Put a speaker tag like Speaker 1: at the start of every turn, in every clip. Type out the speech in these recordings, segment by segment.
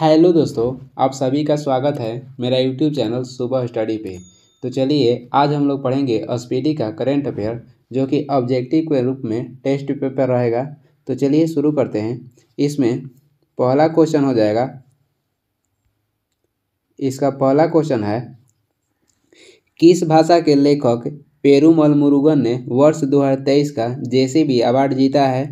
Speaker 1: hello दोस्तों आप सभी का स्वागत है मेरा यूट्यूब चैनल सुबह स्टडी पे तो चलिए आज हम लोग पढ़ेंगे डी का करेंट अफेयर जो कि ऑब्जेक्टिव के रूप में टेस्ट पेपर रहेगा तो चलिए शुरू करते हैं इसमें पहला क्वेश्चन हो जाएगा इसका पहला क्वेश्चन है किस भाषा के लेखक पेरूमल मुरुगन ने वर्ष 2023 का बी अवार्ड जीता है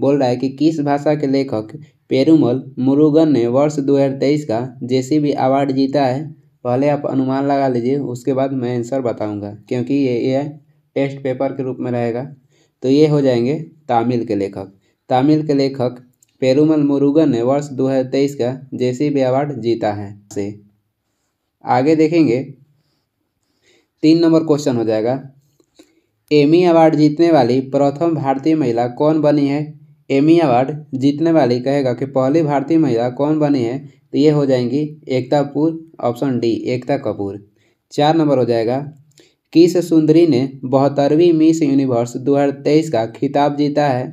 Speaker 1: बोल रहा है कि किस भाषा के लेखक पेरूमल मुरुगन ने वर्ष 2023 का भी अवार्ड जीता है पहले आप अनुमान लगा लीजिए उसके बाद मैं आंसर बताऊंगा क्योंकि ये ये टेस्ट पेपर के रूप में रहेगा तो ये हो जाएंगे तामिल के लेखक तामिल के लेखक पेरूमल मुरुगन ने वर्ष 2023 का भी अवार्ड जीता है से आगे देखेंगे तीन नंबर क्वेश्चन हो जाएगा एमी अवार्ड जीतने वाली प्रथम भारतीय महिला कौन बनी है एमी अवार्ड जीतने वाली कहेगा कि पहली भारतीय महिला कौन बनी है तो ये हो जाएंगी एकता कपूर ऑप्शन डी एकता कपूर चार नंबर हो जाएगा किस सुंदरी ने बहत्तरवीं मिस यूनिवर्स 2023 का खिताब जीता है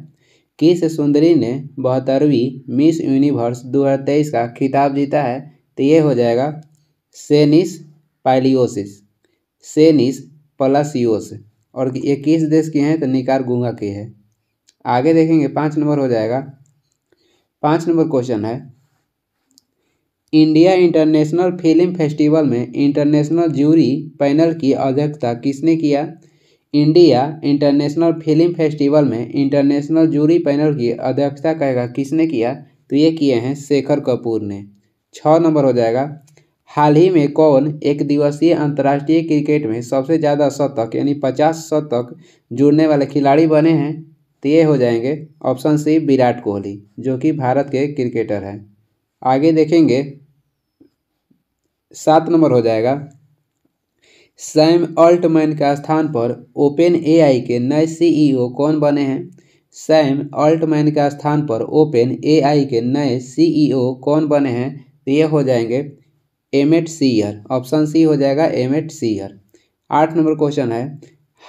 Speaker 1: किस सुंदरी ने बहत्तरवीं मिस यूनिवर्स 2023 का खिताब जीता है तो ये हो जाएगा सेनिस पाइलियोसिस सेनिस प्लसियोस और ये किस देश की हैं तो निकार गुंगा की है आगे देखेंगे पाँच नंबर हो जाएगा पाँच नंबर क्वेश्चन है इंडिया इंटरनेशनल फिल्म फेस्टिवल में इंटरनेशनल ज्यूरी पैनल की अध्यक्षता किसने किया इंडिया इंटरनेशनल फिल्म फेस्टिवल में इंटरनेशनल ज्यूरी पैनल की अध्यक्षता कहेगा किसने किया तो ये किए हैं शेखर कपूर ने छः नंबर हो जाएगा हाल ही में कौन एक दिवसीय अंतर्राष्ट्रीय क्रिकेट में सबसे ज़्यादा शतक यानी पचास शतक जुड़ने वाले खिलाड़ी बने हैं तो ये हो जाएंगे ऑप्शन सी विराट कोहली जो कि भारत के क्रिकेटर हैं आगे देखेंगे सात नंबर हो जाएगा सैम अल्टमैन का स्थान पर ओपन एआई के नए सीईओ कौन बने हैं सैम अल्टमैन का स्थान पर ओपन एआई के नए सीईओ कौन बने हैं तो ये हो जाएंगे M eight C option C हो जाएगा एम एट सी आठ नंबर क्वेश्चन है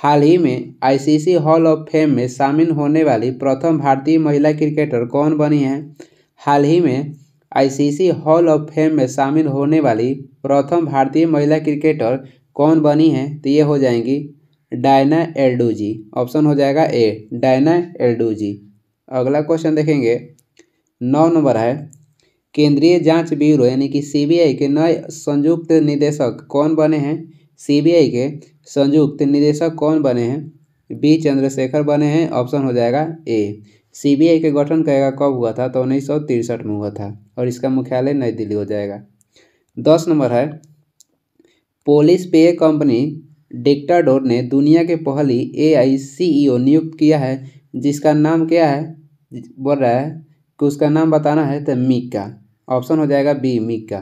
Speaker 1: हाल ही में आईसीसी हॉल ऑफ फेम में शामिल होने वाली प्रथम भारतीय महिला क्रिकेटर कौन बनी है हाल ही में आईसीसी हॉल ऑफ फेम में शामिल होने वाली प्रथम भारतीय महिला क्रिकेटर कौन बनी है तो ये हो जाएंगी डायना एल्डूजी ऑप्शन हो जाएगा ए डायना एल्डूजी अगला क्वेश्चन देखेंगे नौ नंबर है केंद्रीय जांच ब्यूरो यानी कि सीबीआई के नए संयुक्त निदेशक कौन बने हैं सीबीआई के संयुक्त निदेशक कौन बने हैं बी चंद्रशेखर बने हैं ऑप्शन हो जाएगा ए सीबीआई के गठन कहेगा कब हुआ था तो उन्नीस सौ तिरसठ में हुआ था और इसका मुख्यालय नई दिल्ली हो जाएगा दस नंबर है पोलिस पे कंपनी डिक्टाडोर ने दुनिया के पहली ए आई नियुक्त किया है जिसका नाम क्या है बोल रहा है कि उसका नाम बताना है तो मिक्का ऑप्शन हो जाएगा बी मिक्का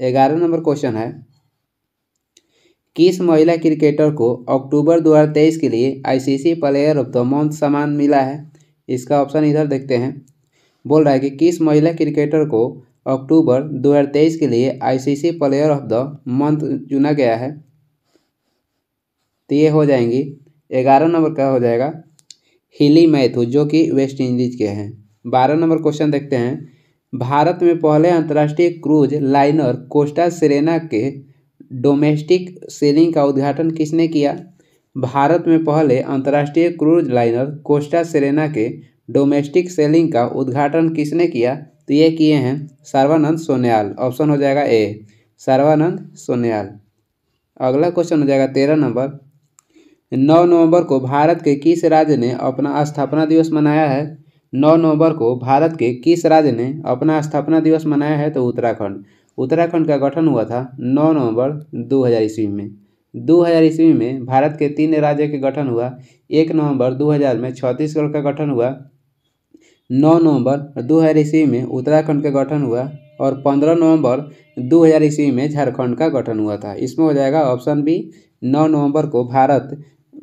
Speaker 1: ग्यारह नंबर क्वेश्चन है किस महिला क्रिकेटर को अक्टूबर 2023 के लिए ICC player of the month सम्मान मिला है इसका ऑप्शन इधर देखते हैं बोल रहा है कि किस महिला क्रिकेटर को अक्टूबर 2023 के लिए ICC player of the month चुना गया है तो ये हो जाएंगी ग्यारह नंबर का हो जाएगा हिली मैथू जो कि वेस्ट इंडीज के हैं बारह नंबर क्वेश्चन देखते हैं भारत में पहले अंतर्राष्ट्रीय क्रूज लाइनर कोस्टा सेरेना के डोमेस्टिक सेलिंग का उद्घाटन किसने किया भारत में पहले अंतर्राष्ट्रीय क्रूज लाइनर कोस्टा सेरेना के डोमेस्टिक सेलिंग का उद्घाटन किसने किया तो ये किए हैं सर्वानंद सोनियाल ऑप्शन हो जाएगा ए सर्वानंद सोनियाल अगला क्वेश्चन हो जाएगा तेरह नंबर नौ नवंबर को भारत के किस राज्य ने अपना स्थापना दिवस मनाया है नौ नवंबर को भारत के किस राज्य ने अपना स्थापना दिवस मनाया है तो उत्तराखंड उत्तराखंड का गठन हुआ था 9 नवंबर 2000 ईस्वी में 2000 ईस्वी में भारत के तीन राज्य के गठन हुआ 1 नवंबर 2000 में छत्तीसगढ़ का गठन हुआ 9 नवंबर 2000 ईस्वी में उत्तराखंड का गठन हुआ और 15 नवंबर 2000 ईस्वी में झारखंड का गठन हुआ था इसमें हो जाएगा ऑप्शन बी 9 नवंबर को भारत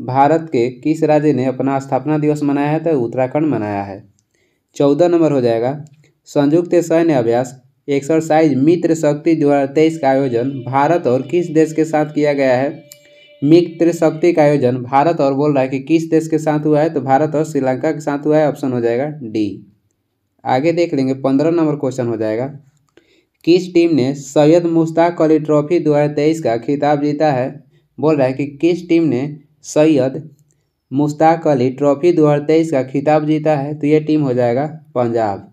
Speaker 1: भारत के किस राज्य ने अपना स्थापना दिवस मनाया है तो उत्तराखंड मनाया है चौदह नंबर हो जाएगा संयुक्त सैन्य अभ्यास एक्सरसाइज मित्र शक्ति दो हज़ार तेईस का आयोजन भारत और किस देश के साथ किया गया है मित्र शक्ति का आयोजन भारत और बोल रहा है कि किस देश के साथ हुआ है तो भारत और श्रीलंका के साथ हुआ है ऑप्शन हो जाएगा डी आगे देख लेंगे पंद्रह नंबर क्वेश्चन हो जाएगा किस टीम ने सैयद मुश्ताक अली ट्रॉफी दो हज़ार तेईस का खिताब जीता है बोल रहा है कि किस टीम ने सैयद मुश्ताक अली ट्रॉफी दो हज़ार तेईस का खिताब जीता है तो ये टीम हो जाएगा पंजाब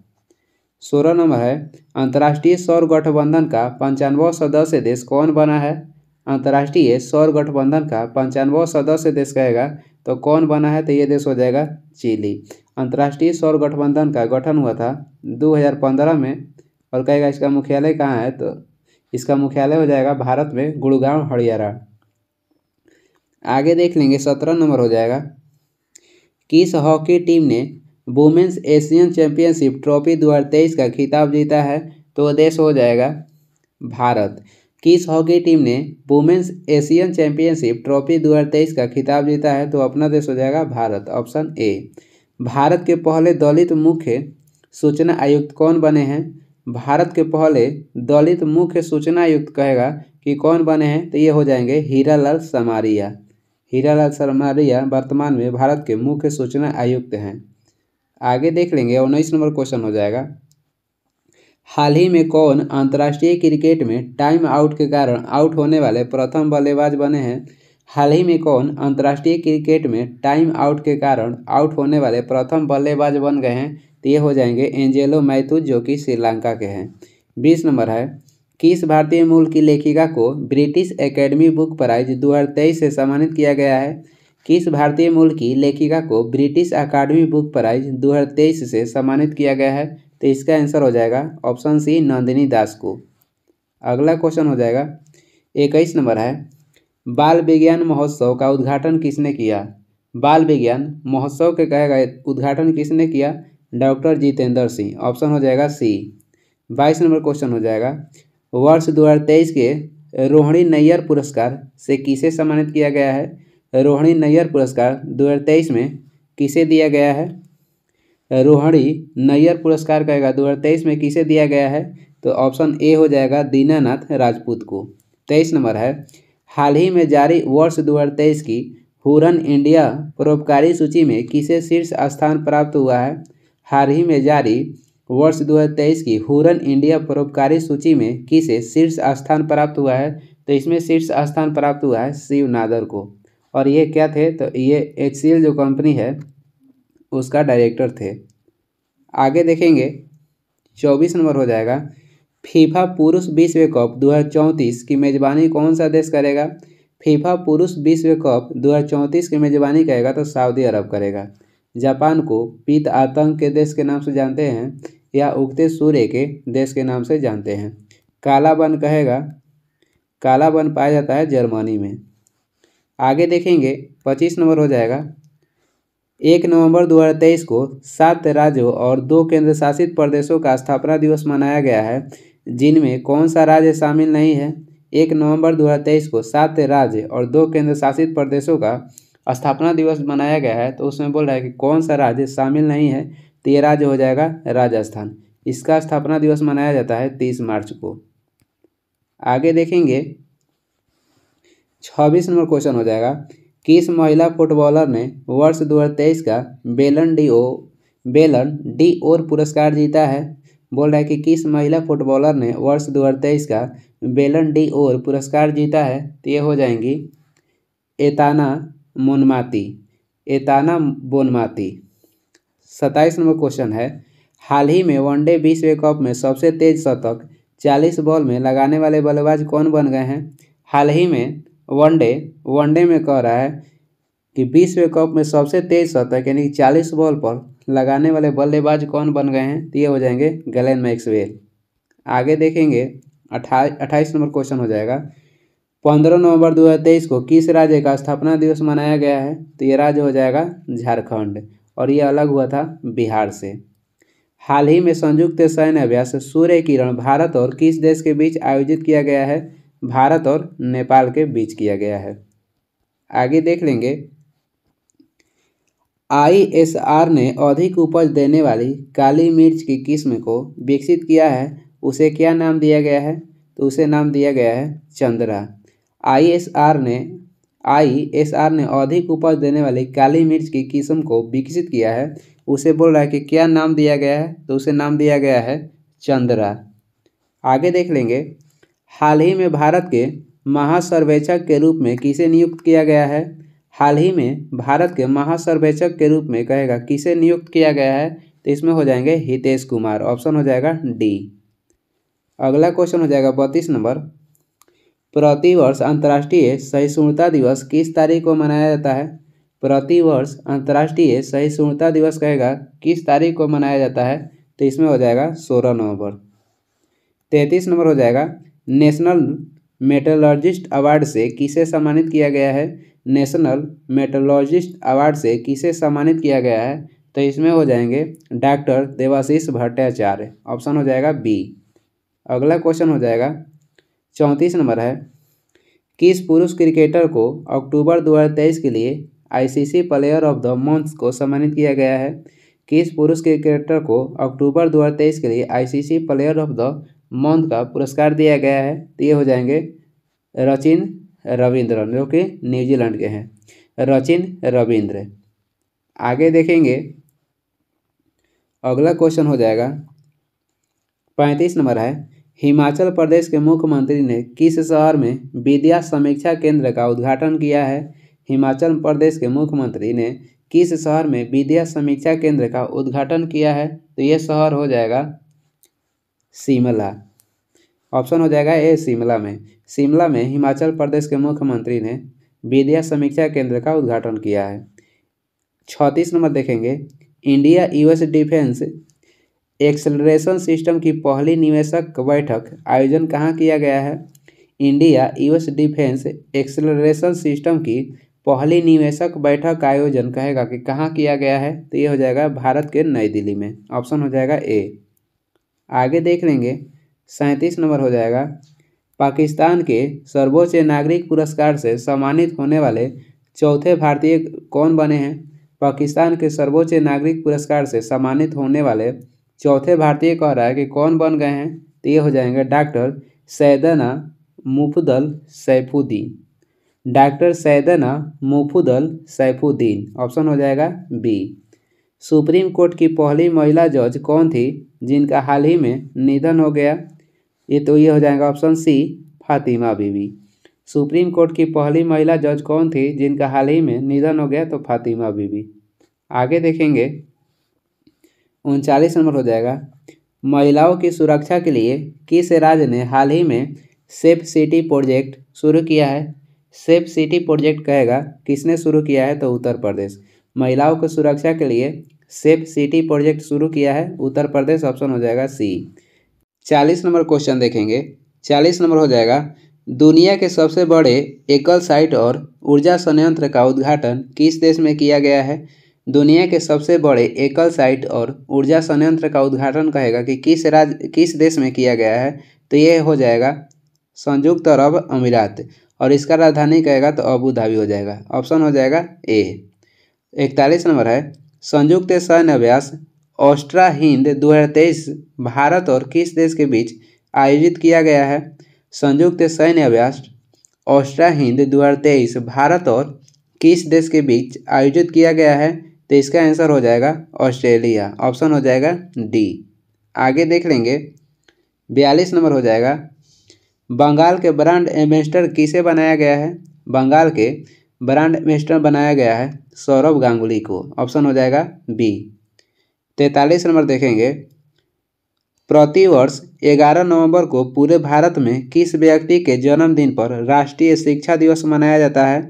Speaker 1: सोलह नंबर है अंतर्राष्ट्रीय सौर गठबंधन का पंचानवे सदस्य देश कौन बना है अंतर्राष्ट्रीय सौर गठबंधन का पंचानवे सदस्य देश कहेगा तो कौन बना है तो ये देश हो जाएगा चिली अंतर्राष्ट्रीय सौर गठबंधन का गठन हुआ था 2015 में और कहेगा इसका मुख्यालय कहाँ है तो इसका मुख्यालय हो जाएगा भारत में गुड़गांव हरियाणा आगे देख लेंगे सत्रह नंबर हो जाएगा किस हॉकी टीम ने वुमेंस एशियन चैंपियनशिप ट्रॉफी दो का खिताब जीता है तो देश हो जाएगा भारत किस हॉकी टीम ने वुमेंस एशियन चैंपियनशिप ट्रॉफी 2023 का खिताब जीता है तो अपना देश हो जाएगा भारत ऑप्शन ए भारत के पहले दलित मुख्य सूचना आयुक्त कौन बने हैं भारत के पहले दलित मुख्य सूचना आयुक्त कहेगा कि कौन बने हैं तो ये हो जाएंगे हीरालाल समारिया हीरालाल समारिया वर्तमान में भारत के मुख्य सूचना आयुक्त हैं आगे देख लेंगे उन्नीस नंबर क्वेश्चन हो जाएगा हाल ही में कौन अंतर्राष्ट्रीय क्रिकेट में टाइम आउट के कारण आउट होने वाले प्रथम बल्लेबाज बने हैं हाल ही में कौन अंतर्राष्ट्रीय क्रिकेट में टाइम आउट के कारण आउट होने वाले प्रथम बल्लेबाज बन गए हैं तो ये हो जाएंगे एंजेलो मैथू जो कि श्रीलंका के हैं बीस नंबर है किस भारतीय मूल की लेखिका को ब्रिटिश एकेडमी बुक प्राइज दो से सम्मानित किया गया है किस भारतीय मूल की लेखिका को ब्रिटिश अकादमी बुक प्राइज 2023 से सम्मानित किया गया है तो इसका आंसर हो जाएगा ऑप्शन सी नंदिनी दास को अगला क्वेश्चन हो जाएगा इक्कीस नंबर है बाल विज्ञान महोत्सव का उद्घाटन किसने किया बाल विज्ञान महोत्सव के कहे गए उद्घाटन किसने किया डॉक्टर जितेंद्र सिंह ऑप्शन हो जाएगा सी बाईस नंबर क्वेश्चन हो जाएगा वर्ष 2023 के रोहिणी नैयर पुरस्कार से किसे सम्मानित किया गया है रोहिणी नैयर पुरस्कार 2023 में किसे दिया गया है रोहिणी नैयर पुरस्कार कहेगा 2023 में किसे दिया गया है तो ऑप्शन ए हो जाएगा दीनानाथ राजपूत को तेईस नंबर है हाल ही में जारी वर्ष दो की हुरन इंडिया परोपकारी सूची में किसे शीर्ष स्थान प्राप्त हुआ है हाल ही में जारी वर्ष 2023 की हुरन इंडिया परोपकारी सूची में किसे शीर्ष स्थान प्राप्त हुआ है तो इसमें शीर्ष स्थान प्राप्त हुआ है शिव नादर को और ये क्या थे तो ये एच जो कंपनी है उसका डायरेक्टर थे आगे देखेंगे चौबीस नंबर हो जाएगा फीफा पुरुष विश्व कप दो की मेज़बानी कौन सा देश करेगा फीफा पुरुष विश्व कप दो की मेज़बानी करेगा तो सऊदी अरब करेगा जापान को पीत आतंक के देश के नाम से जानते हैं या उगते सूर्य के देश के नाम से जानते हैं कालाबन कहेगा कालाबन पाया जाता है जर्मनी में आगे देखेंगे पच्चीस नंबर हो जाएगा एक नवंबर 2023 को सात राज्यों और दो केंद्र शासित प्रदेशों का स्थापना दिवस मनाया गया है जिनमें कौन सा राज्य शामिल नहीं है एक नवंबर 2023 को सात राज्य और दो केंद्र शासित प्रदेशों का स्थापना दिवस मनाया गया है तो उसमें बोल रहा है कि कौन सा राज्य शामिल नहीं है तो ये राज्य हो जाएगा राजस्थान इसका स्थापना दिवस मनाया जाता है तीस मार्च को आगे देखेंगे छब्बीस नंबर क्वेश्चन हो जाएगा किस महिला फुटबॉलर ने वर्ष 2023 का बेलन डी ओ बेलन डी ओर पुरस्कार जीता है बोल रहा है कि किस महिला फुटबॉलर ने वर्ष 2023 का बेलन डी ओर पुरस्कार जीता है तो ये हो जाएंगी एताना मोनमाती एताना बोनमाती सत्ताईस नंबर क्वेश्चन है हाल ही में वनडे विश्व कप में सबसे तेज शतक चालीस बॉल में लगाने वाले बल्लेबाज कौन बन गए हैं हाल ही में वनडे वनडे में कह रहा है कि विश्व कप में सबसे तेज शतक यानी कि चालीस बॉल पर लगाने वाले बल्लेबाज कौन बन गए हैं तो ये हो जाएंगे गलेन मैक्सवेल आगे देखेंगे अट्ठाई अट्ठाईस नंबर क्वेश्चन हो जाएगा पंद्रह नवंबर तेईस को किस राज्य का स्थापना दिवस मनाया गया है तो ये राज्य हो जाएगा झारखंड और ये अलग हुआ था बिहार से हाल ही में संयुक्त सैन्य अभ्यास सूर्य किरण भारत और किस देश के बीच आयोजित किया गया है भारत और नेपाल के बीच किया गया है आगे देख लेंगे आईएसआर ने अधिक उपज देने वाली काली मिर्च की किस्म को विकसित किया है उसे क्या नाम दिया गया है तो उसे नाम दिया गया है चंद्रा आईएसआर ने आईएसआर ने अधिक उपज देने वाली काली मिर्च की किस्म को विकसित किया है उसे बोल रहा है कि क्या नाम दिया गया है तो उसे नाम दिया गया है चंद्रा आगे देख लेंगे हाल ही में भारत के महासर्वेक्षक के रूप में किसे नियुक्त किया गया है हाल ही में भारत के महासर्वेक्षक के रूप में कहेगा किसे नियुक्त किया गया है तो इसमें हो जाएंगे हितेश कुमार ऑप्शन हो जाएगा डी अगला क्वेश्चन हो जाएगा बत्तीस नंबर प्रतिवर्ष अंतर्राष्ट्रीय सहिष्णुता दिवस किस तारीख को मनाया जाता है प्रतिवर्ष अंतर्राष्ट्रीय सहिष्णुता दिवस कहेगा किस तारीख को मनाया जाता है तो इसमें हो जाएगा सोलह नवंबर तैतीस नंबर हो जाएगा नेशनल मेटोलॉजिस्ट अवार्ड से किसे सम्मानित किया गया है नेशनल मेटलॉजिस्ट अवार्ड से किसे सम्मानित किया गया है तो इसमें हो जाएंगे डॉक्टर देवाशीष भट्टाचार्य ऑप्शन हो जाएगा बी अगला क्वेश्चन हो जाएगा चौंतीस नंबर है किस पुरुष क्रिकेटर को अक्टूबर 2023 के लिए ICC player of the month को सम्मानित किया गया है किस पुरुष क्रिकेटर को अक्टूबर 2023 के लिए ICC player of the month का पुरस्कार दिया गया है तो ये हो जाएंगे रचिन रविंद्रन जो कि न्यूजीलैंड के हैं रचिन रविंद्र आगे देखेंगे अगला क्वेश्चन हो जाएगा पैंतीस नंबर है हिमाचल प्रदेश के मुख्यमंत्री ने किस शहर में विद्या समीक्षा केंद्र का उद्घाटन किया है हिमाचल प्रदेश के मुख्यमंत्री ने किस शहर में विद्या समीक्षा केंद्र का उद्घाटन किया है तो ये शहर हो जाएगा शिमला ऑप्शन हो जाएगा ए शिमला में शिमला में हिमाचल प्रदेश के मुख्यमंत्री ने विद्या समीक्षा केंद्र का उद्घाटन किया है छत्तीस नंबर देखेंगे India US defence acceleration system की पहली निवेशक बैठक आयोजन कहाँ किया गया है India US defence acceleration system की पहली निवेशक बैठक का आयोजन कहेगा कि कहाँ किया गया है तो ये हो जाएगा भारत के नई दिल्ली में ऑप्शन हो जाएगा ए आगे देख लेंगे सैंतीस नंबर हो जाएगा पाकिस्तान के सर्वोच्च नागरिक पुरस्कार से सम्मानित होने वाले चौथे भारतीय कौन बने हैं पाकिस्तान के सर्वोच्च नागरिक पुरस्कार से सम्मानित होने वाले चौथे भारतीय कह रहा है कि कौन बन गए हैं तो ये हो जाएंगे डॉक्टर सैदना मुफुदल सैफुद्दीन डॉक्टर सैदना मुफुदल सैफुद्दीन ऑप्शन हो जाएगा बी सुप्रीम कोर्ट की पहली महिला जज कौन थी जिनका हाल ही में निधन हो गया ये तो ये हो जाएगा ऑप्शन सी फातिमा बीवी सुप्रीम कोर्ट की पहली महिला जज कौन थी जिनका हाल ही में निधन हो गया तो फातिमा बीवी आगे देखेंगे उनचालीस नंबर हो जाएगा महिलाओं की सुरक्षा के लिए किस राज्य ने हाल ही में सेफ सिटी प्रोजेक्ट शुरू किया है सेफ सिटी प्रोजेक्ट कहेगा किसने शुरू किया है तो उत्तर प्रदेश महिलाओं को सुरक्षा के लिए सेफ सिटी प्रोजेक्ट शुरू किया है उत्तर प्रदेश ऑप्शन हो जाएगा सी चालीस नंबर क्वेश्चन देखेंगे चालीस नंबर हो जाएगा दुनिया के सबसे बड़े एकल साइट और ऊर्जा संयंत्र का उद्घाटन किस देश में किया गया है दुनिया के सबसे बड़े एकल साइट और ऊर्जा संयंत्र का उद्घाटन कहेगा कि किस राज्य किस देश में किया गया है तो यह हो जाएगा संयुक्त अरब अमीरात और इसका राजधानी कहेगा तो अबू धाबी हो जाएगा ऑप्शन हो जाएगा ए इकतालीस नंबर है संयुक्त सैन्य अभ्यास ऑस्ट्रा हिंद 2023 भारत और किस देश के बीच आयोजित किया गया है संयुक्त सैन्य अभ्यास ऑस्ट्रा हिंद 2023 भारत और किस देश के बीच आयोजित किया गया है तो इसका आंसर हो जाएगा ऑस्ट्रेलिया ऑप्शन हो जाएगा डी आगे देख लेंगे बयालीस नंबर हो जाएगा बंगाल के ब्रांड एम्बेसडर किसे बनाया गया है बंगाल के ब्रांड एम्बेस्टर बनाया गया है सौरभ गांगुली को ऑप्शन हो जाएगा बी तैतालीस नंबर देखेंगे प्रतिवर्ष 11 नवंबर को पूरे भारत में किस व्यक्ति के जन्मदिन पर राष्ट्रीय शिक्षा दिवस मनाया जाता है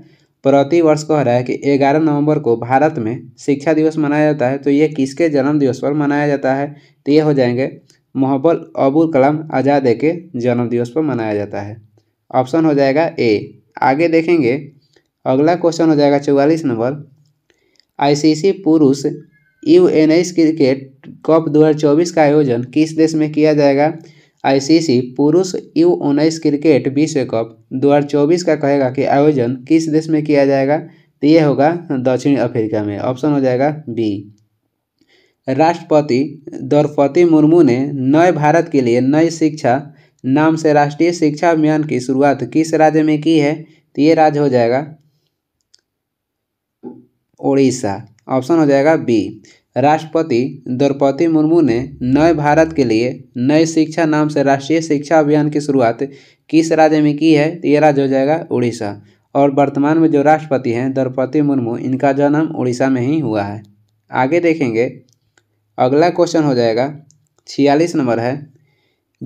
Speaker 1: प्रतिवर्ष कह रहा है कि 11 नवंबर को भारत में शिक्षा दिवस मनाया जाता है तो ये किसके जन्म दिवस पर मनाया जाता है तो ये हो जाएंगे मोहब्बल अबुल कलाम आज़ाद के जन्म दिवस पर मनाया जाता है ऑप्शन हो जाएगा ए आगे देखेंगे अगला क्वेश्चन हो जाएगा चौवालीस नंबर आईसीसी पुरुष U N S cricket cup 2024 का आयोजन किस देश में किया जाएगा आईसीसी पुरुष यू उन्नीस क्रिकेट विश्व कप 2024 का कहेगा कि आयोजन किस देश में किया जाएगा तो ये होगा दक्षिण अफ्रीका में ऑप्शन हो जाएगा बी राष्ट्रपति द्रौपदी मुर्मू ने नए भारत के लिए नई शिक्षा नाम से राष्ट्रीय शिक्षा अभियान की शुरुआत किस राज्य में की है तो ये राज्य हो जाएगा ओडिशा ऑप्शन हो जाएगा बी राष्ट्रपति द्रौपदी मुर्मू ने नए भारत के लिए नए शिक्षा नाम से राष्ट्रीय शिक्षा अभियान की शुरुआत किस राज्य में की है तो ये राज्य हो जाएगा उड़ीसा और वर्तमान में जो राष्ट्रपति हैं द्रौपदी मुर्मू इनका जन्म उड़ीसा में ही हुआ है आगे देखेंगे अगला क्वेश्चन हो जाएगा छियालीस नंबर है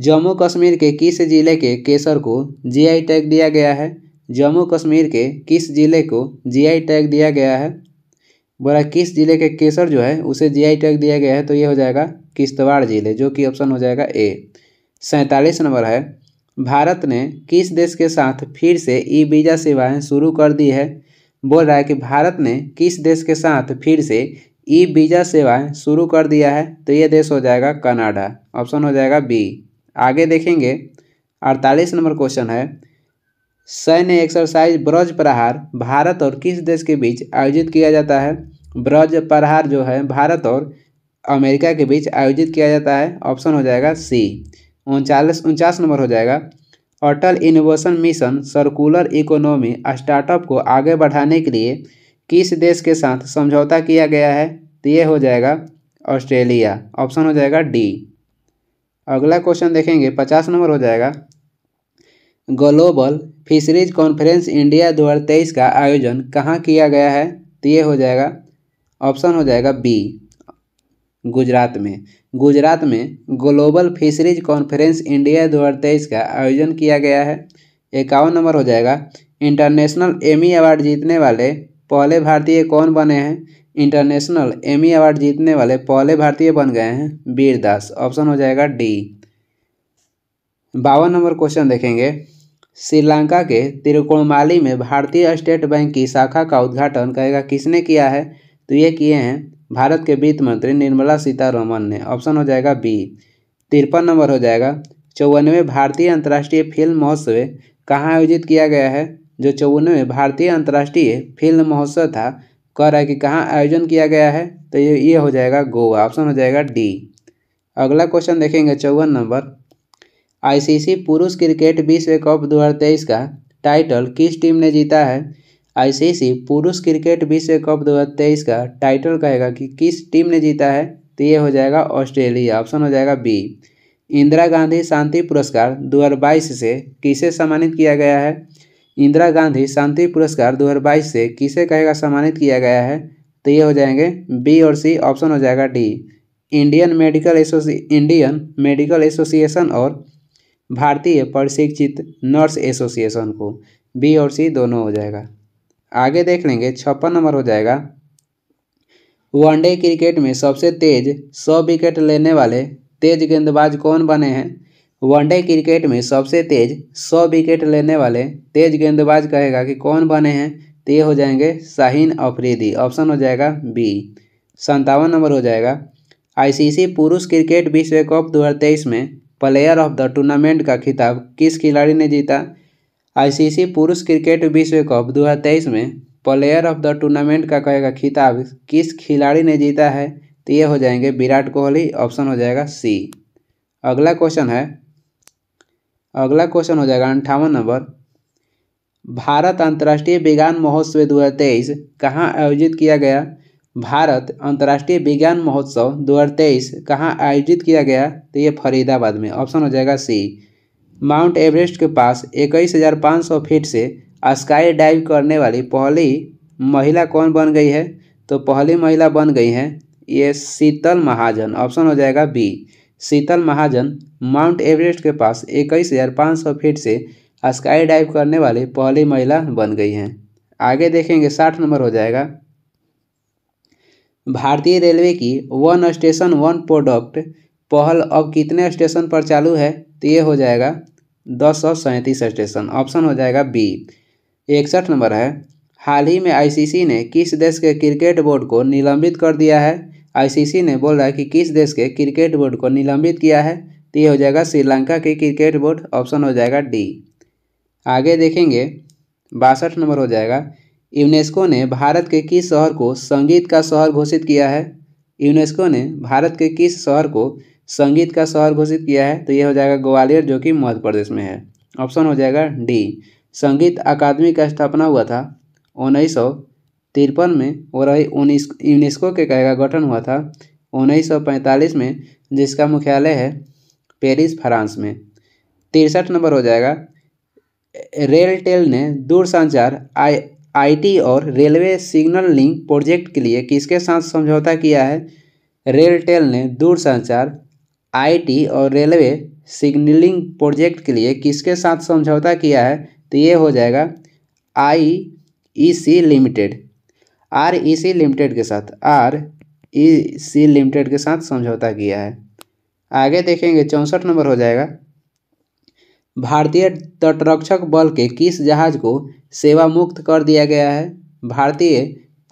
Speaker 1: जम्मू कश्मीर के किस जिले के केसर को जी टैग दिया गया है जम्मू कश्मीर के किस जिले को जी टैग दिया गया है बोला किस जिले के केसर जो है उसे जीआई टैग दिया गया है तो ये हो जाएगा किश्तवाड़ जिले जो कि ऑप्शन हो जाएगा ए सैंतालीस नंबर है भारत ने किस देश के साथ फिर से ई वीज़ा सेवाएं शुरू कर दी है बोल रहा है कि भारत ने किस देश के साथ फिर से ई वीज़ा सेवाएं शुरू कर दिया है तो ये देश हो जाएगा कनाडा ऑप्शन हो जाएगा बी आगे देखेंगे अड़तालीस नंबर क्वेश्चन है सैन्य एक्सरसाइज ब्रज प्रहार भारत और किस देश के बीच आयोजित किया जाता है ब्रज प्रहार जो है भारत और अमेरिका के बीच आयोजित किया जाता है ऑप्शन हो जाएगा सी उनचालीस उनचास नंबर हो जाएगा Atal innovation mission circular economy startup को आगे बढ़ाने के लिए किस देश के साथ समझौता किया गया है तो ये हो जाएगा ऑस्ट्रेलिया ऑप्शन हो जाएगा डी अगला क्वेश्चन देखेंगे पचास नंबर हो जाएगा ग्लोबल फिशरीज कॉन्फ्रेंस इंडिया दो हज़ार तेईस का आयोजन कहाँ किया गया है तो ये हो जाएगा ऑप्शन हो जाएगा बी गुजरात में गुजरात में ग्लोबल फिशरीज कॉन्फ्रेंस इंडिया दो हज़ार तेईस का आयोजन किया गया है इक्यावन नंबर हो जाएगा इंटरनेशनल एमी अवार्ड जीतने वाले पहले भारतीय कौन बने हैं इंटरनेशनल एमी अवार्ड जीतने वाले पहले भारतीय बन गए हैं वीरदास ऑप्शन हो जाएगा डी बावन नंबर क्वेश्चन देखेंगे श्रीलंका के तिरुकोणमाली में भारतीय स्टेट बैंक की शाखा का उद्घाटन कहेगा किसने किया है तो ये किए हैं भारत के वित्त मंत्री निर्मला सीतारमन ने ऑप्शन हो जाएगा बी तिरपन नंबर हो जाएगा चौवनवे भारतीय अंतर्राष्ट्रीय फिल्म महोत्सव कहाँ आयोजित किया गया है जो चौवनवे भारतीय अंतर्राष्ट्रीय फिल्म महोत्सव था कह रहा है कि कहाँ आयोजन किया गया है तो ये ये हो जाएगा गोवा ऑप्शन हो जाएगा डी अगला क्वेश्चन देखेंगे चौवन नंबर आईसीसी पुरुष क्रिकेट विश्व कप 2023 का टाइटल किस टीम ने जीता है आईसीसी पुरुष क्रिकेट विश्व कप 2023 का टाइटल कहेगा कि किस टीम ने जीता है तो ये हो जाएगा ऑस्ट्रेलिया ऑप्शन हो जाएगा बी इंदिरा गांधी शांति पुरस्कार 2022 से किसे सम्मानित किया गया है इंदिरा गांधी शांति पुरस्कार 2022 से किसे कहेगा सम्मानित किया गया है तो ये हो जाएंगे बी और सी ऑप्शन हो जाएगा D Indian medical association Indian medical association और भारतीय प्रशिक्षित नर्स एसोसिएशन को बी और सी दोनों हो जाएगा आगे देख लेंगे छप्पन नंबर हो जाएगा वनडे क्रिकेट में सबसे तेज सौ विकेट लेने वाले तेज गेंदबाज कौन बने हैं वनडे क्रिकेट में सबसे तेज सौ विकेट लेने वाले तेज गेंदबाज कहेगा कि कौन बने हैं तो ये हो जाएंगे शाहीन अफरीदी ऑप्शन हो जाएगा बी संतावन नंबर हो जाएगा आईसीसी पुरुष क्रिकेट विश्व कप दो में प्लेयर ऑफ द टूर्नामेंट का खिताब किस खिलाड़ी ने जीता आईसीसी पुरुष क्रिकेट विश्व कप 2023 में प्लेयर ऑफ द टूर्नामेंट का कहेगा खिताब किस खिलाड़ी ने जीता है तो ये हो जाएंगे विराट कोहली ऑप्शन हो जाएगा सी अगला क्वेश्चन है अगला क्वेश्चन हो जाएगा अंठावन नंबर भारत अंतर्राष्ट्रीय विज्ञान महोत्सव 2023 हज़ार कहाँ आयोजित किया गया भारत अंतर्राष्ट्रीय विज्ञान महोत्सव 2023 कहाँ आयोजित किया गया तो ये फरीदाबाद में ऑप्शन हो जाएगा सी माउंट एवरेस्ट के पास इक्कीस हज़ार पाँच सौ फीट से स्काई डाइव करने वाली पहली महिला कौन बन गई है तो पहली महिला बन गई है ये शीतल महाजन ऑप्शन हो जाएगा B Sheetal Mahajan mount Everest के पास इक्कीस हज़ार पाँच सौ फीट से स्काई डाइव करने वाली पहली महिला बन गई हैं आगे देखेंगे साठ नंबर हो जाएगा भारतीय रेलवे की वन स्टेशन वन प्रोडक्ट पहल अब कितने स्टेशन पर चालू है तो ये हो जाएगा दस सौ सैंतीस स्टेशन ऑप्शन हो जाएगा बी इकसठ नंबर है हाल ही में आईसीसी ने किस देश के क्रिकेट बोर्ड को निलंबित कर दिया है आईसीसी ने बोला है कि किस देश के क्रिकेट बोर्ड को निलंबित किया है तो ये हो जाएगा श्रीलंका के क्रिकेट बोर्ड ऑप्शन हो जाएगा डी आगे देखेंगे बासठ नंबर हो जाएगा यूनेस्को ने भारत के किस शहर को संगीत का शहर घोषित किया है यूनेस्को ने भारत के किस शहर को संगीत का शहर घोषित किया है तो यह हो जाएगा ग्वालियर जो कि मध्य प्रदेश में है ऑप्शन हो जाएगा डी संगीत अकादमी का स्थापना हुआ था उन्नीस सौ तिरपन में और उन्नीस यूनेस्को के कहेगा गठन हुआ था उन्नीस सौ पैंतालीस में जिसका मुख्यालय है पेरिस फ्रांस में तिरसठ नंबर हो जाएगा रेलटेल ने दूरसंचार आई आईटी और रेलवे सिग्नल लिंक प्रोजेक्ट के लिए किसके साथ समझौता किया है रेलटेल ने दूरसंचार आईटी और रेलवे सिग्नलिंग प्रोजेक्ट के लिए किसके साथ समझौता किया है तो ये हो जाएगा I E C limited R E C limited के साथ आर ई सी लिमिटेड के साथ समझौता किया है आगे देखेंगे चौंसठ नंबर हो जाएगा भारतीय तटरक्षक बल के किस जहाज को सेवामुक्त कर दिया गया है भारतीय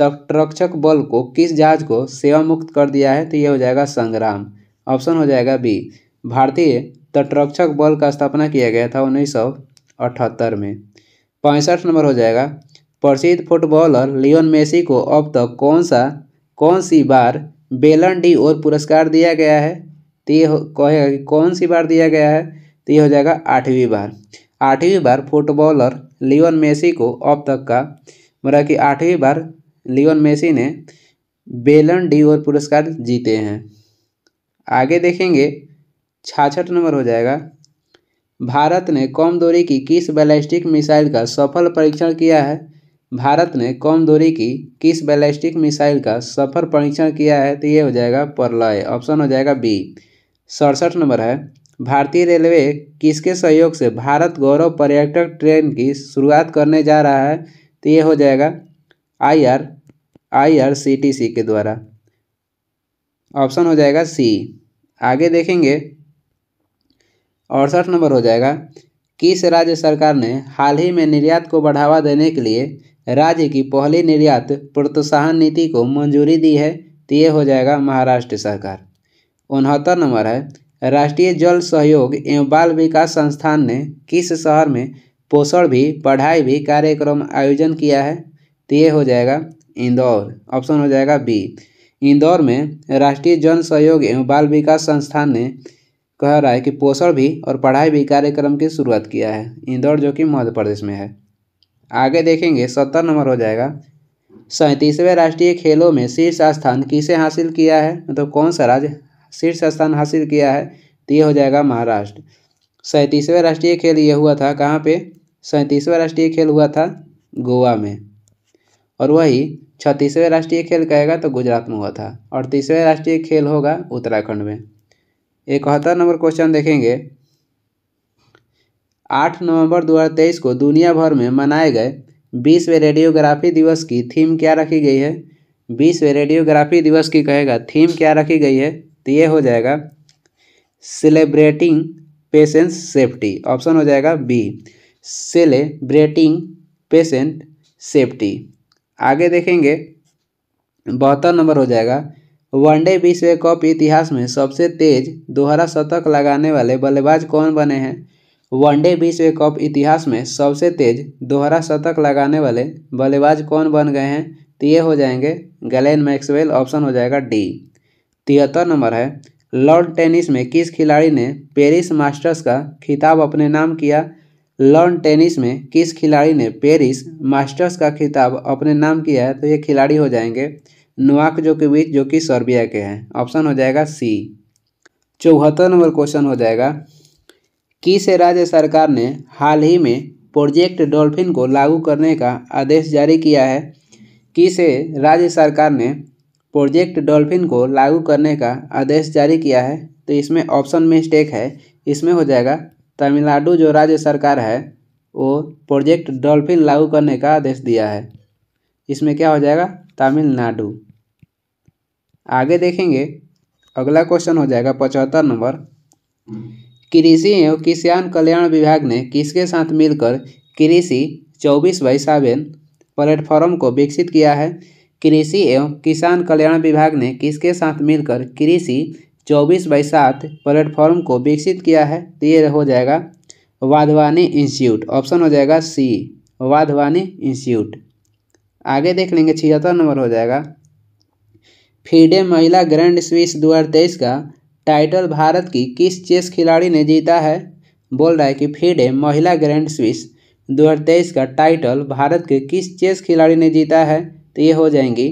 Speaker 1: तटरक्षक बल को किस जहाज को सेवामुक्त कर दिया है तो ये हो जाएगा संग्राम ऑप्शन हो जाएगा बी भारतीय तटरक्षक बल का स्थापना किया गया था उन्नीस सौ अठहत्तर में पैंसठ नंबर हो जाएगा प्रसिद्ध फुटबॉलर लियोन मेसी को अब तक कौन सा कौन सी बार बेलन डी और पुरस्कार दिया गया है तो ये कहेगा कि कौन सी बार दिया गया है तो यह हो जाएगा आठवीं बार आठवीं बार फुटबॉलर लियोन मेसी को अब तक का मतलब कि आठवीं बार लियोन मेसी ने बेलन डी और पुरस्कार जीते हैं आगे देखेंगे छाछठ नंबर हो जाएगा भारत ने कम दूरी की किस बैलिस्टिक मिसाइल का सफल परीक्षण किया है भारत ने कम दूरी की किस बैलिस्टिक मिसाइल का सफल परीक्षण किया है तो ये हो जाएगा परलय ऑप्शन हो जाएगा बी सड़सठ नंबर है भारतीय रेलवे किसके सहयोग से भारत गौरव पर्यटक ट्रेन की शुरुआत करने जा रहा है तो ये हो जाएगा I R I R C T C के द्वारा ऑप्शन हो जाएगा सी आगे देखेंगे अड़सठ नंबर हो जाएगा किस राज्य सरकार ने हाल ही में निर्यात को बढ़ावा देने के लिए राज्य की पहली निर्यात प्रोत्साहन नीति को मंजूरी दी है तो ये हो जाएगा महाराष्ट्र सरकार उनहत्तर नंबर है राष्ट्रीय जल सहयोग एवं बाल विकास संस्थान ने किस शहर में पोषण भी पढ़ाई भी कार्यक्रम आयोजन किया है तो ये हो जाएगा इंदौर ऑप्शन हो जाएगा बी इंदौर में राष्ट्रीय जन सहयोग एवं बाल विकास संस्थान ने कह रहा है कि पोषण भी और पढ़ाई भी कार्यक्रम की शुरुआत किया है इंदौर जो कि मध्य प्रदेश में है आगे देखेंगे सत्तर नंबर हो जाएगा सैंतीसवें राष्ट्रीय खेलों में शीर्ष स्थान किसे हासिल किया है मतलब तो कौन सा राज्य शीर्ष स्थान हासिल किया है तो ये हो जाएगा महाराष्ट्र सैंतीसवें राष्ट्रीय खेल ये हुआ था कहाँ पे सैंतीसवें राष्ट्रीय खेल हुआ था गोवा में और वही छत्तीसवें राष्ट्रीय खेल कहेगा तो गुजरात में हुआ था और तीसरे राष्ट्रीय खेल होगा उत्तराखंड में इकहत्तर नंबर क्वेश्चन देखेंगे आठ नवंबर 2023 को दुनिया भर में मनाए गए बीसवें रेडियोग्राफी दिवस की थीम क्या रखी गई है बीसवें रेडियोग्राफी दिवस की कहेगा थीम क्या रखी गई है तो ये हो जाएगा सेलिब्रेटिंग पेशेंट सेफ्टी ऑप्शन हो जाएगा बी सेलिब्रेटिंग पेशेंट सेफ्टी आगे देखेंगे बहत्तर नंबर हो जाएगा वनडे विश्व कप इतिहास में सबसे तेज दोहरा शतक लगाने वाले बल्लेबाज कौन बने हैं वनडे विश्व कप इतिहास में सबसे तेज दोहरा शतक लगाने वाले बल्लेबाज कौन बन गए हैं तो ये हो जाएंगे गलेन मैक्सवेल ऑप्शन हो जाएगा डी तिहत्तर नंबर है लॉन टेनिस में किस खिलाड़ी ने पेरिस मास्टर्स का खिताब अपने नाम किया लॉन टेनिस में किस खिलाड़ी ने पेरिस मास्टर्स का खिताब अपने नाम किया है तो ये खिलाड़ी हो जाएंगे जो के बीच जो कि सर्बिया के हैं ऑप्शन हो जाएगा सी चौहत्तर नंबर क्वेश्चन हो जाएगा किस राज्य सरकार ने हाल ही में प्रोजेक्ट डॉल्फिन को लागू करने का आदेश जारी किया है किस राज्य सरकार ने प्रोजेक्ट डॉल्फिन को लागू करने का आदेश जारी किया है तो इसमें ऑप्शन मिस्टेक है इसमें हो जाएगा तमिलनाडु जो राज्य सरकार है वो प्रोजेक्ट डॉल्फिन लागू करने का आदेश दिया है इसमें क्या हो जाएगा तमिलनाडु आगे देखेंगे अगला क्वेश्चन हो जाएगा पचहत्तर नंबर कृषि एवं किसान कल्याण विभाग ने किसके साथ मिलकर कृषि चौबीस बाई सावन प्लेटफॉर्म को विकसित किया है कृषि एवं किसान कल्याण विभाग ने किसके साथ मिलकर कृषि चौबीस बाई सात प्लेटफॉर्म को विकसित किया है तो ये हो जाएगा वाधवानी इंस्टीट्यूट ऑप्शन हो जाएगा सी वाधवानी इंस्टीट्यूट आगे देख लेंगे छिहत्तर नंबर हो जाएगा फीडे महिला ग्रैंड स्विस दो का टाइटल भारत की किस चेस खिलाड़ी ने जीता है बोल रहा है कि फीडे महिला ग्रैंड स्विस दो का टाइटल भारत के किस चेस खिलाड़ी ने जीता है तो ये हो जाएंगी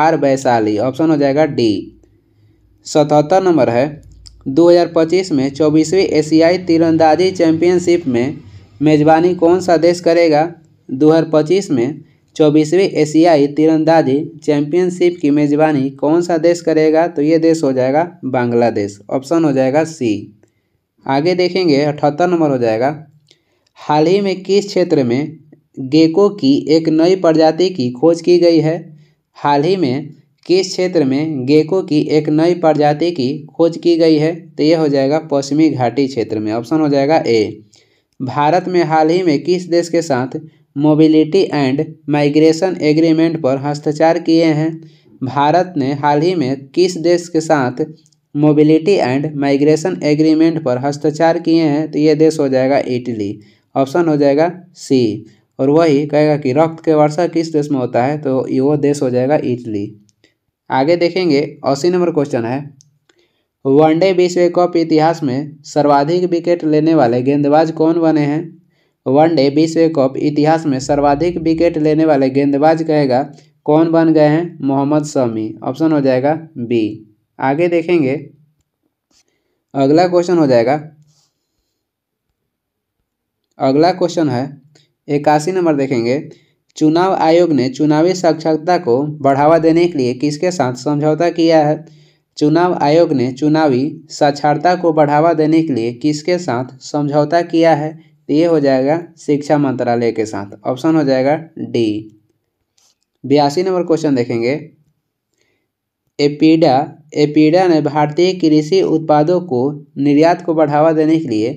Speaker 1: आर वैशाली ऑप्शन हो जाएगा डी सतहत्तर नंबर है 2025 में चौबीसवीं एशियाई तीरंदाजी चैंपियनशिप में मेज़बानी कौन सा देश करेगा 2025 में चौबीसवीं एशियाई तीरंदाजी चैंपियनशिप की मेज़बानी कौन सा देश करेगा तो ये देश हो जाएगा बांग्लादेश ऑप्शन हो जाएगा सी आगे देखेंगे अठहत्तर नंबर हो जाएगा हाल ही में किस क्षेत्र में गेको की एक नई प्रजाति की खोज की गई है हाल ही में किस क्षेत्र में गेको की एक नई प्रजाति की खोज की गई है तो यह हो जाएगा पश्चिमी घाटी क्षेत्र में ऑप्शन हो जाएगा ए भारत में हाल ही में किस देश के साथ मोबिलिटी एंड माइग्रेशन एग्रीमेंट पर हस्ताक्षर किए हैं भारत ने हाल ही में किस देश के साथ मोबिलिटी एंड माइग्रेशन एग्रीमेंट पर हस्ताक्षर किए हैं तो यह देश हो जाएगा इटली ऑप्शन हो जाएगा सी और वही कहेगा कि रक्त के वर्षा किस देश में होता है तो वो देश हो जाएगा इटली आगे देखेंगे अस्सी नंबर क्वेश्चन है वनडे विश्व कप इतिहास में सर्वाधिक विकेट लेने वाले गेंदबाज कौन बने हैं वनडे विश्व कप इतिहास में सर्वाधिक विकेट लेने वाले गेंदबाज कहेगा कौन बन गए हैं मोहम्मद शमी ऑप्शन हो जाएगा बी आगे देखेंगे अगला क्वेश्चन हो जाएगा अगला क्वेश्चन है इक्यासी नंबर देखेंगे चुनाव आयोग ने चुनावी साक्षरता को बढ़ावा देने के लिए किसके साथ समझौता किया है चुनाव आयोग ने चुनावी साक्षरता को बढ़ावा देने के लिए किसके साथ समझौता किया है तो ये हो जाएगा शिक्षा मंत्रालय के साथ ऑप्शन हो जाएगा डी बयासी नंबर क्वेश्चन देखेंगे एपीडा एपीडा ने भारतीय कृषि उत्पादों को निर्यात को बढ़ावा देने के लिए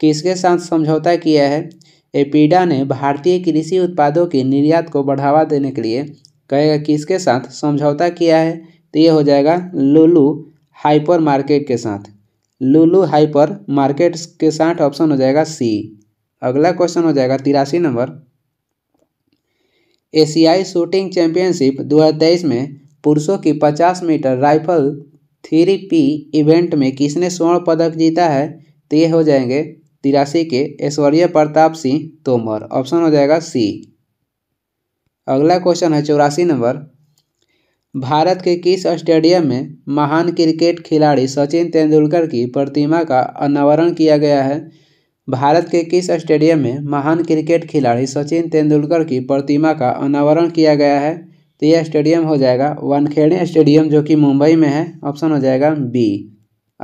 Speaker 1: किसके साथ समझौता किया है एपीडा ने भारतीय कृषि उत्पादों के निर्यात को बढ़ावा देने के लिए कहेगा किसके साथ समझौता किया है तो ये हो जाएगा लुलू हाइपर मार्केट के साथ लुलू हाइपर मार्केट के साथ ऑप्शन हो जाएगा सी अगला क्वेश्चन हो जाएगा तिरासी नंबर एशियाई शूटिंग चैंपियनशिप 2023 में पुरुषों की 50 metre rifle three P event में किसने स्वर्ण पदक जीता है तो ये हो जाएंगे तिरासी के ऐश्वर्य प्रताप सिंह तोमर ऑप्शन हो जाएगा सी अगला क्वेश्चन है चौरासी नंबर भारत के किस स्टेडियम में महान क्रिकेट खिलाड़ी सचिन तेंदुलकर की प्रतिमा का अनावरण किया गया है भारत के किस स्टेडियम में महान क्रिकेट खिलाड़ी सचिन तेंदुलकर की प्रतिमा का अनावरण किया गया है तो यह स्टेडियम हो जाएगा वनखेड़े स्टेडियम जो कि मुंबई में है ऑप्शन हो जाएगा बी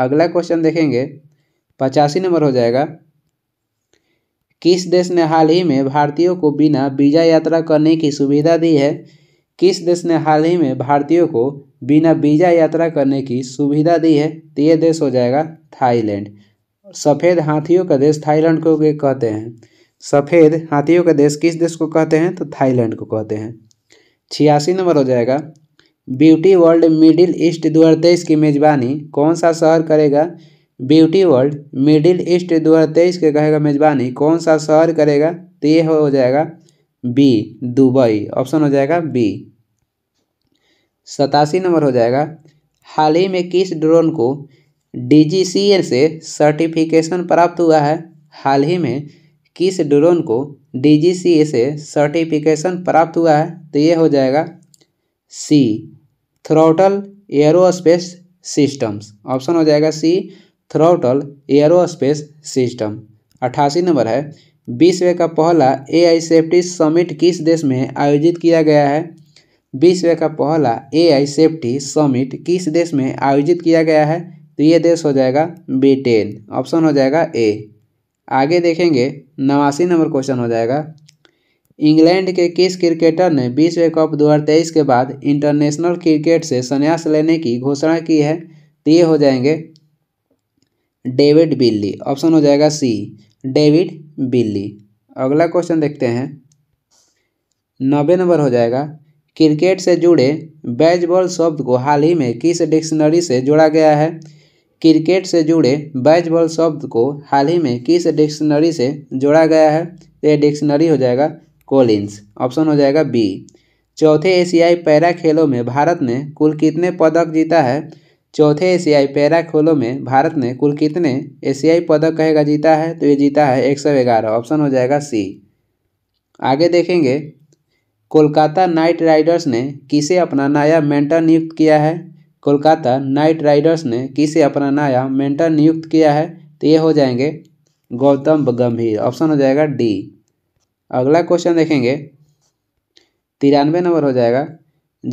Speaker 1: अगला क्वेश्चन देखेंगे पचासी नंबर हो जाएगा किस देश ने हाल ही में भारतीयों को बिना वीजा यात्रा करने की सुविधा दी है किस देश ने हाल ही में भारतीयों को बिना वीजा यात्रा करने की सुविधा दी है तो ये देश हो जाएगा थाईलैंड सफ़ेद हाथियों का देश थाईलैंड को कहते हैं सफ़ेद हाथियों का देश किस देश को कहते हैं तो थाईलैंड को कहते हैं छियासी नंबर हो जाएगा ब्यूटी वर्ल्ड मिडिल ईस्ट दो की मेज़बानी कौन सा शहर करेगा ब्यूटी वर्ल्ड मिडिल ईस्ट 2023 के कहेगा मेजबानी कौन सा शहर करेगा तो ये हो जाएगा बी दुबई ऑप्शन हो जाएगा बी सतासी नंबर हो जाएगा हाल ही में किस ड्रोन को डीजीसीए से सर्टिफिकेशन प्राप्त हुआ है हाल ही में किस ड्रोन को डीजीसीए से सर्टिफिकेशन प्राप्त हुआ है तो ये हो जाएगा C throttle aerospace systems option हो जाएगा सी थ्रोटल एयरोस्पेस सिस्टम अट्ठासी नंबर है विश्व का पहला एआई सेफ्टी समिट किस देश में आयोजित किया गया है विश्व का पहला एआई सेफ्टी समिट किस देश में आयोजित किया गया है तो ये देश हो जाएगा ब्रिटेन ऑप्शन हो जाएगा ए आगे देखेंगे नवासी नंबर क्वेश्चन हो जाएगा इंग्लैंड के किस क्रिकेटर ने विश्व कप 2023 के बाद इंटरनेशनल क्रिकेट से संन्यास लेने की घोषणा की है तो ये हो जाएंगे डेविड बिल्ली ऑप्शन हो जाएगा सी डेविड बिल्ली अगला क्वेश्चन देखते हैं नब्बे नंबर हो जाएगा क्रिकेट से जुड़े बैजबॉल शब्द को हाल ही में किस डिक्शनरी से जोड़ा गया है क्रिकेट से जुड़े बैजबॉल शब्द को हाल ही में किस डिक्शनरी से जोड़ा गया है तो यह डिक्शनरी हो जाएगा कोलिंस ऑप्शन हो जाएगा बी चौथे एशियाई पैरा खेलों में भारत ने कुल कितने पदक जीता है चौथे एशियाई पैरा खेलों में भारत ने कुल कितने एशियाई पदक कहेगा जीता है तो ये जीता है एक सौ ग्यारह ऑप्शन हो जाएगा सी आगे देखेंगे कोलकाता नाइट राइडर्स ने किसे अपना नया मेंटर नियुक्त किया है कोलकाता नाइट राइडर्स ने किसे अपना नया मेंटर नियुक्त किया है तो ये हो जाएंगे गौतम गंभीर ऑप्शन हो जाएगा डी अगला क्वेश्चन देखेंगे तिरानवे नंबर हो जाएगा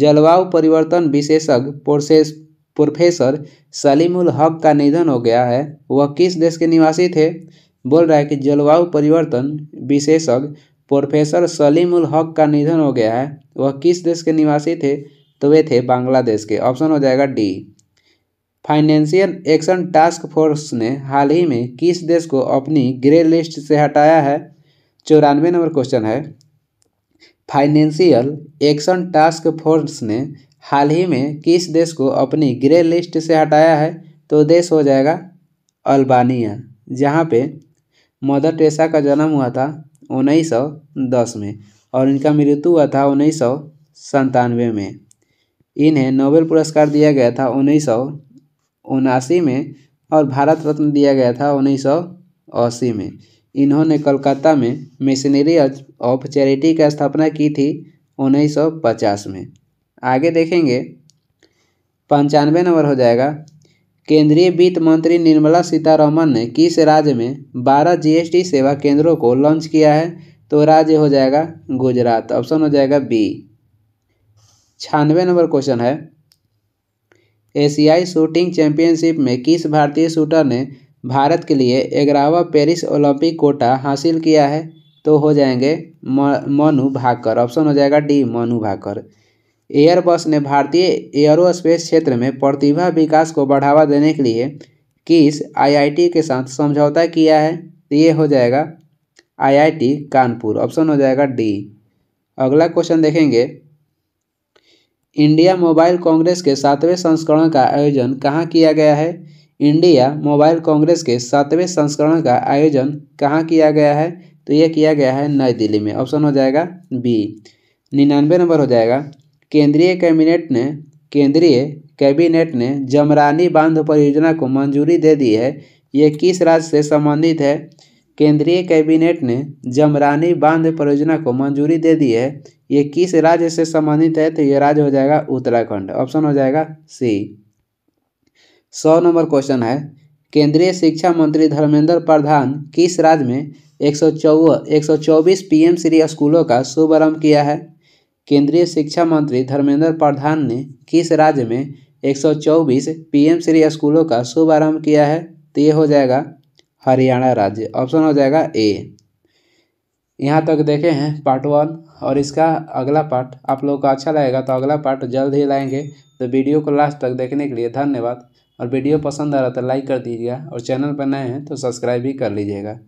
Speaker 1: जलवायु परिवर्तन विशेषज्ञ प्रोसेस प्रोफेसर सलीमुल हक का निधन हो गया है वह किस देश के निवासी थे बोल रहा है कि जलवायु परिवर्तन विशेषज्ञ प्रोफेसर सलीमुल हक का निधन हो गया है वह किस देश के निवासी थे तो वे थे बांग्लादेश के ऑप्शन हो जाएगा D financial action task force ने हाल ही में किस देश को अपनी ग्रे लिस्ट से हटाया है चौरानवे नंबर क्वेश्चन है फाइनेंशियल एक्शन टास्क फोर्स ने हाल ही में किस देश को अपनी ग्रे लिस्ट से हटाया है तो देश हो जाएगा अल्बानिया जहाँ पे मदर टेसा का जन्म हुआ था 1910 में और इनका मृत्यु हुआ था उन्नीस में इन्हें नोबेल पुरस्कार दिया गया था उन्नीस में और भारत रत्न दिया गया था उन्नीस अस्सी में इन्होंने कोलकाता में मिशनरी ऑफ चैरिटी का स्थापना की थी उन्नीस सौ पचास में आगे देखेंगे पंचानवे नंबर हो जाएगा केंद्रीय वित्त मंत्री निर्मला सीतारमन ने किस राज्य में बारह जीएसटी सेवा केंद्रों को लॉन्च किया है तो राज्य हो जाएगा गुजरात ऑप्शन हो जाएगा बी छियानवे नंबर क्वेश्चन है एशियाई शूटिंग चैंपियनशिप में किस भारतीय शूटर ने भारत के लिए ग्यारहवा पेरिस ओलंपिक कोटा हासिल किया है तो हो जाएंगे मनु भाकर ऑप्शन हो जाएगा डी मनु भाकर एयरबस ने भारतीय एयरोस्पेस क्षेत्र में प्रतिभा विकास को बढ़ावा देने के लिए किस आईआईटी के साथ समझौता किया है तो ये हो जाएगा आईआईटी कानपुर ऑप्शन हो जाएगा डी अगला क्वेश्चन देखेंगे इंडिया मोबाइल कांग्रेस के सातवें संस्करण का आयोजन कहाँ किया गया है इंडिया मोबाइल कांग्रेस के सातवें संस्करण का आयोजन कहाँ किया गया है तो यह किया गया है नई दिल्ली में ऑप्शन हो जाएगा बी निन्यानवे नंबर हो जाएगा केंद्रीय कैबिनेट ने केंद्रीय कैबिनेट ने जमरानी बांध परियोजना को मंजूरी दे दी है ये किस राज्य से संबंधित है केंद्रीय कैबिनेट ने जमरानी बांध परियोजना को मंजूरी दे दी है ये किस राज्य से संबंधित है तो ये राज्य हो जाएगा उत्तराखंड ऑप्शन हो जाएगा सी सौ नंबर क्वेश्चन है केंद्रीय शिक्षा मंत्री धर्मेंद्र प्रधान किस राज्य में एक सौ चौबीस पीएम स्कूलों का शुभारंभ किया है केंद्रीय शिक्षा मंत्री धर्मेंद्र प्रधान ने किस राज्य में 124 पीएम श्री स्कूलों का शुभारंभ किया है तो ये हो जाएगा हरियाणा राज्य ऑप्शन हो जाएगा ए यहाँ तक देखे हैं पार्ट वन और इसका अगला पार्ट आप लोग को अच्छा लगेगा तो अगला पार्ट जल्द ही लाएंगे तो वीडियो को लास्ट तक देखने के लिए धन्यवाद और वीडियो पसंद आ रहा तो लाइक कर दीजिएगा और चैनल पर नए हैं तो सब्सक्राइब भी कर लीजिएगा